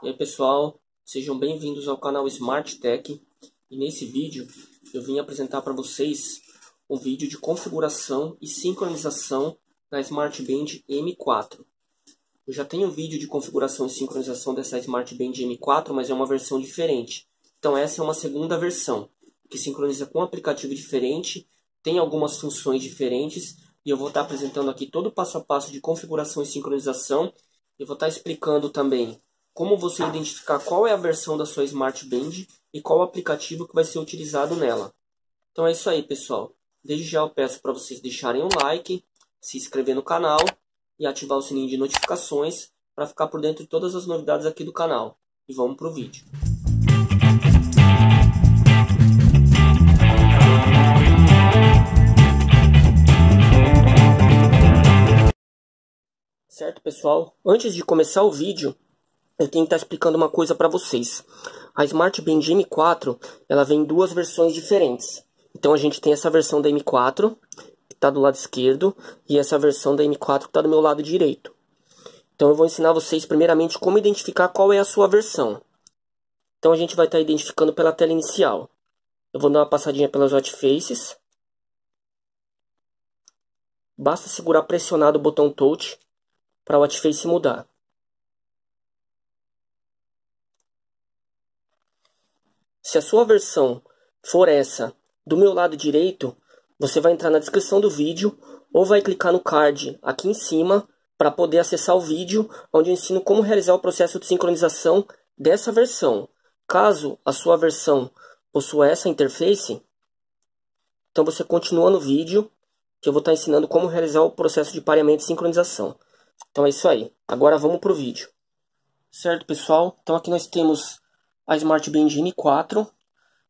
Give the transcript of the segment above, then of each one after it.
E aí pessoal, sejam bem-vindos ao canal Smart Tech e nesse vídeo eu vim apresentar para vocês um vídeo de configuração e sincronização da Smart Band M4. Eu já tenho um vídeo de configuração e sincronização dessa Smart Band M4, mas é uma versão diferente. Então essa é uma segunda versão, que sincroniza com um aplicativo diferente, tem algumas funções diferentes, e eu vou estar apresentando aqui todo o passo a passo de configuração e sincronização, e vou estar explicando também como você identificar qual é a versão da sua Smart Band e qual aplicativo que vai ser utilizado nela. Então é isso aí, pessoal. Desde já eu peço para vocês deixarem o like, se inscrever no canal e ativar o sininho de notificações para ficar por dentro de todas as novidades aqui do canal. E vamos pro vídeo. Certo, pessoal? Antes de começar o vídeo, eu tenho que estar tá explicando uma coisa para vocês. A Smart Band M4, ela vem em duas versões diferentes. Então a gente tem essa versão da M4, que está do lado esquerdo, e essa versão da M4 que está do meu lado direito. Então eu vou ensinar vocês primeiramente como identificar qual é a sua versão. Então a gente vai estar tá identificando pela tela inicial. Eu vou dar uma passadinha pelas faces. Basta segurar pressionado o botão touch para o face mudar. Se a sua versão for essa, do meu lado direito, você vai entrar na descrição do vídeo ou vai clicar no card aqui em cima para poder acessar o vídeo onde eu ensino como realizar o processo de sincronização dessa versão. Caso a sua versão possua essa interface, então você continua no vídeo que eu vou estar tá ensinando como realizar o processo de pareamento e sincronização. Então é isso aí. Agora vamos para o vídeo. Certo, pessoal? Então aqui nós temos a Smart Band N4,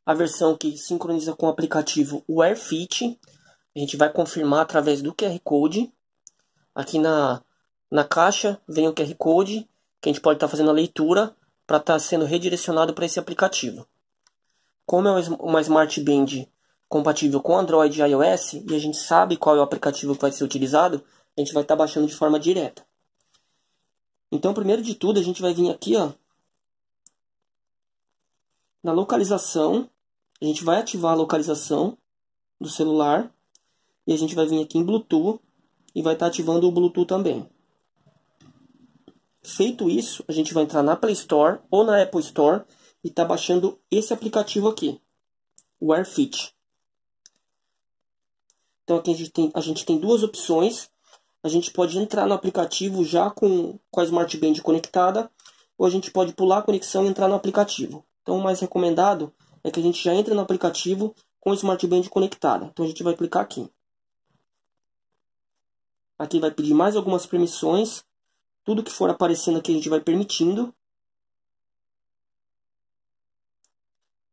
a versão que sincroniza com o aplicativo WearFit. A gente vai confirmar através do QR Code. Aqui na, na caixa vem o QR Code, que a gente pode estar tá fazendo a leitura para estar tá sendo redirecionado para esse aplicativo. Como é uma Smart Band compatível com Android e iOS, e a gente sabe qual é o aplicativo que vai ser utilizado, a gente vai estar tá baixando de forma direta. Então, primeiro de tudo, a gente vai vir aqui ó, na localização, a gente vai ativar a localização do celular e a gente vai vir aqui em Bluetooth e vai estar tá ativando o Bluetooth também. Feito isso, a gente vai entrar na Play Store ou na Apple Store e está baixando esse aplicativo aqui, o AirFit. Então aqui a gente tem, a gente tem duas opções. A gente pode entrar no aplicativo já com, com a Smart Band conectada, ou a gente pode pular a conexão e entrar no aplicativo. Então, o mais recomendado é que a gente já entre no aplicativo com o Smart Band conectado. Então, a gente vai clicar aqui. Aqui vai pedir mais algumas permissões. Tudo que for aparecendo aqui a gente vai permitindo.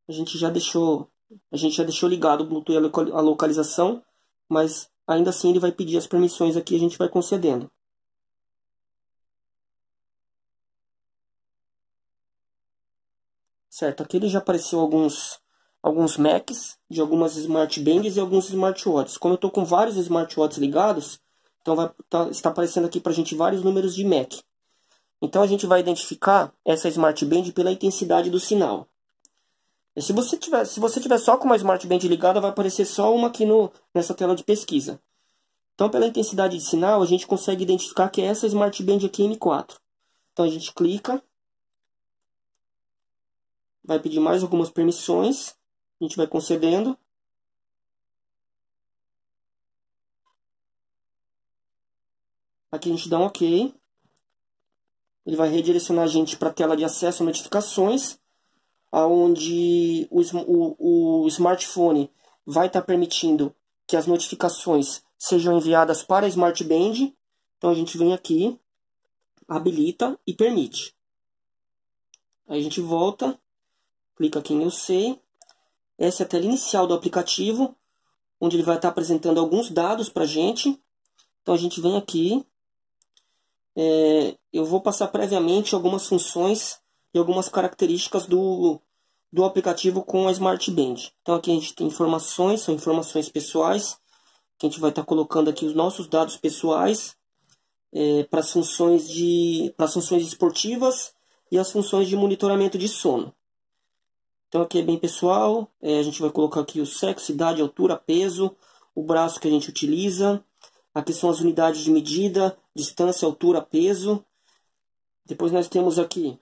A gente já deixou, a gente já deixou ligado o Bluetooth e a localização, mas ainda assim ele vai pedir as permissões aqui e a gente vai concedendo. Certo, aqui ele já apareceu alguns alguns Macs de algumas Bands e alguns smartwatches. Como eu estou com vários smartwatches ligados, então vai tá, está aparecendo aqui para a gente vários números de Mac. Então a gente vai identificar essa Band pela intensidade do sinal. E se você tiver, se você tiver só com uma Band ligada, vai aparecer só uma aqui no, nessa tela de pesquisa. Então pela intensidade de sinal, a gente consegue identificar que é essa Band aqui M4. Então a gente clica vai pedir mais algumas permissões, a gente vai concedendo. Aqui a gente dá um OK. Ele vai redirecionar a gente para a tela de acesso a notificações, onde o, o, o smartphone vai estar tá permitindo que as notificações sejam enviadas para a Smart Band. Então a gente vem aqui, habilita e permite. Aí a gente volta clica aqui em Eu Sei. Essa é a tela inicial do aplicativo, onde ele vai estar apresentando alguns dados para a gente. Então a gente vem aqui. É, eu vou passar previamente algumas funções e algumas características do, do aplicativo com a Smart Band. Então aqui a gente tem informações, são informações pessoais, que a gente vai estar colocando aqui os nossos dados pessoais é, para as funções de para as funções esportivas e as funções de monitoramento de sono. Então aqui é bem pessoal, é, a gente vai colocar aqui o sexo, idade, altura, peso, o braço que a gente utiliza. Aqui são as unidades de medida, distância, altura, peso. Depois nós temos aqui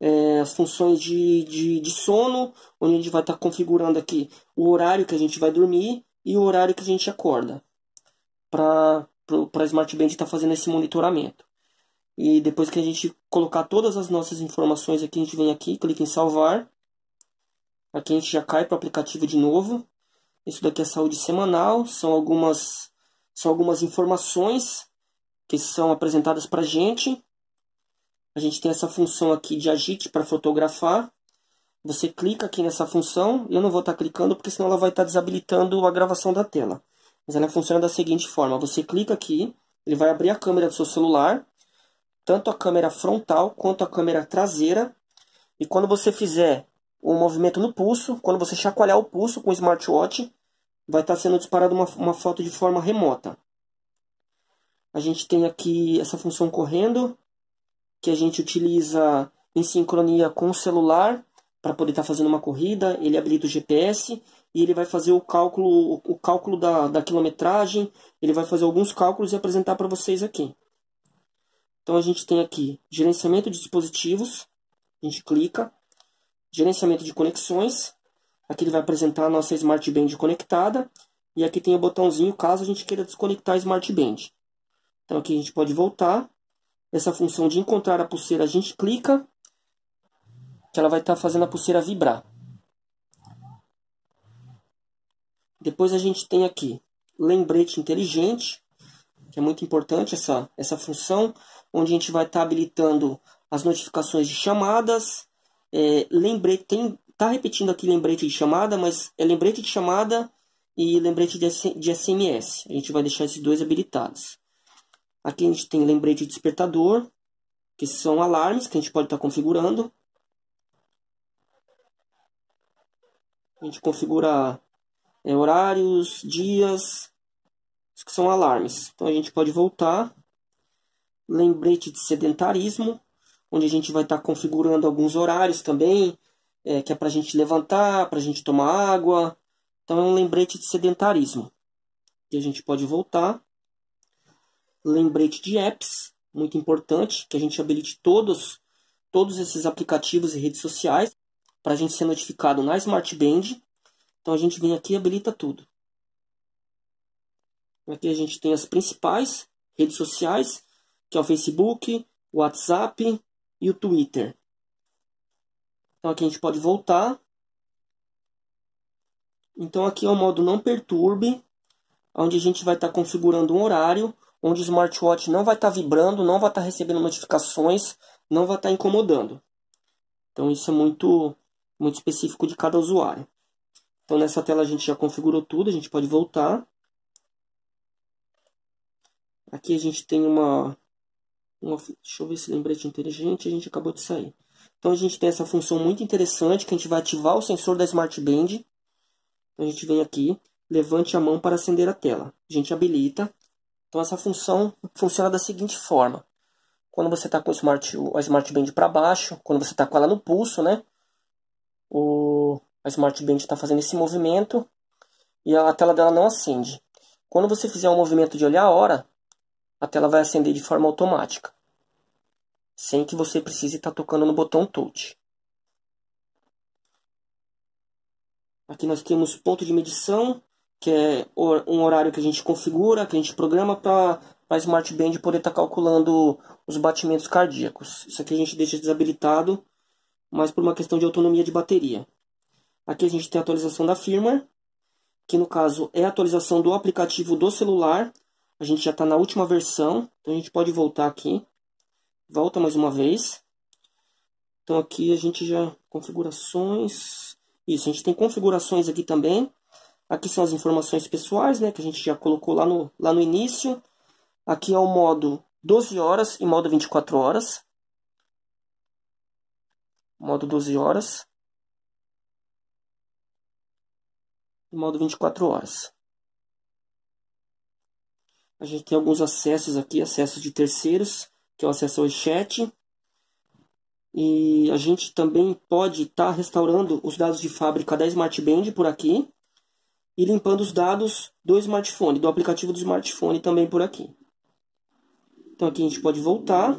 é, as funções de, de, de, sono, onde a gente vai estar tá configurando aqui o horário que a gente vai dormir e o horário que a gente acorda. Para a Smart Band estar tá fazendo esse monitoramento. E depois que a gente colocar todas as nossas informações aqui, a gente vem aqui, clica em salvar. Aqui a gente já cai para o aplicativo de novo. Isso daqui é saúde semanal, são algumas, são algumas informações que são apresentadas para a gente. A gente tem essa função aqui de agite para fotografar. Você clica aqui nessa função, eu não vou estar tá clicando porque senão ela vai estar tá desabilitando a gravação da tela. Mas ela funciona da seguinte forma: você clica aqui, ele vai abrir a câmera do seu celular, tanto a câmera frontal quanto a câmera traseira. E quando você fizer o movimento no pulso. Quando você chacoalhar o pulso com o smartwatch, vai estar tá sendo disparada uma, uma foto de forma remota. A gente tem aqui essa função correndo, que a gente utiliza em sincronia com o celular para poder estar tá fazendo uma corrida. Ele habilita o GPS e ele vai fazer o cálculo, o cálculo da, da quilometragem. Ele vai fazer alguns cálculos e apresentar para vocês aqui. Então a gente tem aqui gerenciamento de dispositivos. A gente clica, gerenciamento de conexões. Aqui ele vai apresentar a nossa Smart Band conectada. E aqui tem o botãozinho caso a gente queira desconectar a Smart Band. Então aqui a gente pode voltar. Essa função de encontrar a pulseira a gente clica. Que ela vai estar tá fazendo a pulseira vibrar. Depois a gente tem aqui lembrete inteligente, que é muito importante essa, essa função, onde a gente vai estar tá habilitando as notificações de chamadas, é, lembrete, tem, tá repetindo aqui lembrete de chamada, mas é lembrete de chamada e lembrete de, SMS. A gente vai deixar esses dois habilitados. Aqui a gente tem lembrete de despertador, que são alarmes que a gente pode estar tá configurando. A gente configura é, horários, dias, que são alarmes. Então a gente pode voltar. Lembrete de sedentarismo, onde a gente vai estar tá configurando alguns horários também, é, que é para a gente levantar, para a gente tomar água. Então é um lembrete de sedentarismo. E a gente pode voltar. Lembrete de apps, muito importante, que a gente habilite todos, todos esses aplicativos e redes sociais para a gente ser notificado na Smart Band. Então a gente vem aqui e habilita tudo. Aqui a gente tem as principais redes sociais, que é o Facebook, WhatsApp, e o Twitter. Então aqui a gente pode voltar. Então aqui é o modo não perturbe, onde a gente vai estar tá configurando um horário, onde o smartwatch não vai estar tá vibrando, não vai estar tá recebendo notificações, não vai estar tá incomodando. Então isso é muito muito específico de cada usuário. Então nessa tela a gente já configurou tudo, a gente pode voltar. Aqui a gente tem uma uma, deixa eu ver se lembrete inteligente, a gente acabou de sair. Então a gente tem essa função muito interessante que a gente vai ativar o sensor da Smart Band. Então a gente vem aqui, levante a mão para acender a tela. A gente habilita. Então essa função funciona da seguinte forma. Quando você está com o Smart, a Smart Band para baixo, quando você está com ela no pulso, né? O, a Smart Band está fazendo esse movimento e a tela dela não acende. Quando você fizer um movimento de olhar a hora, a tela vai acender de forma automática, sem que você precise estar tá tocando no botão touch. Aqui nós temos ponto de medição, que é um horário que a gente configura, que a gente programa para a Smart Band poder estar tá calculando os batimentos cardíacos. Isso aqui a gente deixa desabilitado, mas por uma questão de autonomia de bateria. Aqui a gente tem a atualização da firmware, que no caso é a atualização do aplicativo do celular a gente já está na última versão, então a gente pode voltar aqui. Volta mais uma vez. Então aqui a gente já configurações. Isso, a gente tem configurações aqui também. Aqui são as informações pessoais, né, que a gente já colocou lá no, lá no início. Aqui é o modo 12 horas e modo 24 horas. Modo 12 horas. E modo 24 horas. A gente tem alguns acessos aqui, acessos de terceiros, que é o acesso ao chat. E a gente também pode estar tá restaurando os dados de fábrica da SmartBand por aqui e limpando os dados do smartphone, do aplicativo do smartphone também por aqui. Então aqui a gente pode voltar.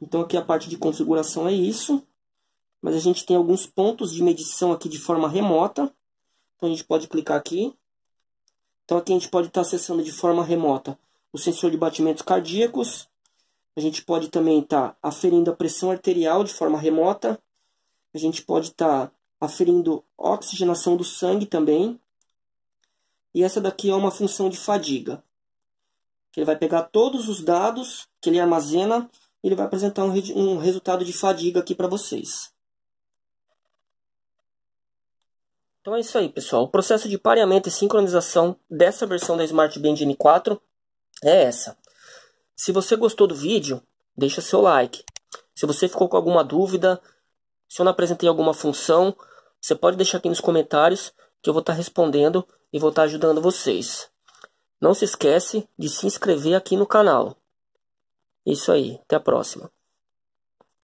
Então aqui a parte de configuração é isso. Mas a gente tem alguns pontos de medição aqui de forma remota. Então a gente pode clicar aqui então aqui a gente pode estar acessando de forma remota o sensor de batimentos cardíacos. A gente pode também estar aferindo a pressão arterial de forma remota. A gente pode estar aferindo oxigenação do sangue também. E essa daqui é uma função de fadiga. Que ele vai pegar todos os dados que ele armazena e ele vai apresentar um, um resultado de fadiga aqui para vocês. Então é isso aí, pessoal. O processo de pareamento e sincronização dessa versão da Smart Band N4 é essa. Se você gostou do vídeo, deixa seu like. Se você ficou com alguma dúvida, se eu não apresentei alguma função, você pode deixar aqui nos comentários que eu vou estar respondendo e vou estar ajudando vocês. Não se esquece de se inscrever aqui no canal. Isso aí, até a próxima.